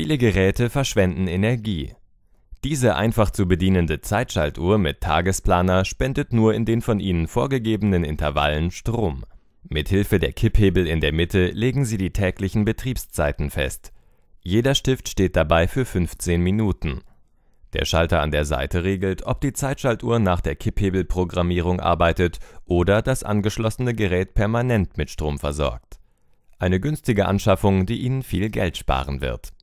Viele Geräte verschwenden Energie. Diese einfach zu bedienende Zeitschaltuhr mit Tagesplaner spendet nur in den von Ihnen vorgegebenen Intervallen Strom. Mithilfe der Kipphebel in der Mitte legen Sie die täglichen Betriebszeiten fest. Jeder Stift steht dabei für 15 Minuten. Der Schalter an der Seite regelt, ob die Zeitschaltuhr nach der Kipphebelprogrammierung arbeitet oder das angeschlossene Gerät permanent mit Strom versorgt. Eine günstige Anschaffung, die Ihnen viel Geld sparen wird.